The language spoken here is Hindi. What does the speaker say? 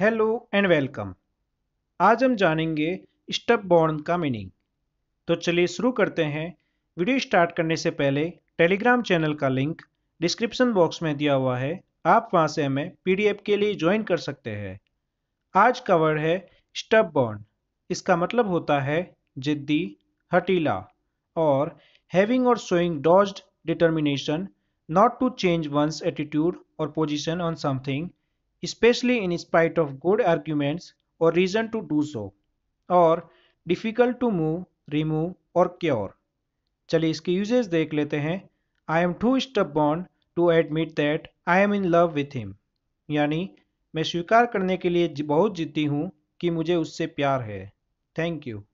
हेलो एंड वेलकम आज हम जानेंगे स्टप बॉन्ड का मीनिंग तो चलिए शुरू करते हैं वीडियो स्टार्ट करने से पहले टेलीग्राम चैनल का लिंक डिस्क्रिप्शन बॉक्स में दिया हुआ है आप वहां से हमें पीडीएफ के लिए ज्वाइन कर सकते हैं आज का वर्ड है स्टप बॉन्ड इसका मतलब होता है जिद्दी हटीला और हैविंग और showing dogged determination not to change one's attitude और position on something especially in spite of good arguments or reason to do so, और difficult to move, remove और cure. चलिए इसके यूजेस देख लेते हैं I am too stubborn to admit that I am in love with him यानी मैं स्वीकार करने के लिए बहुत जिद्दी हूँ कि मुझे उससे प्यार है थैंक यू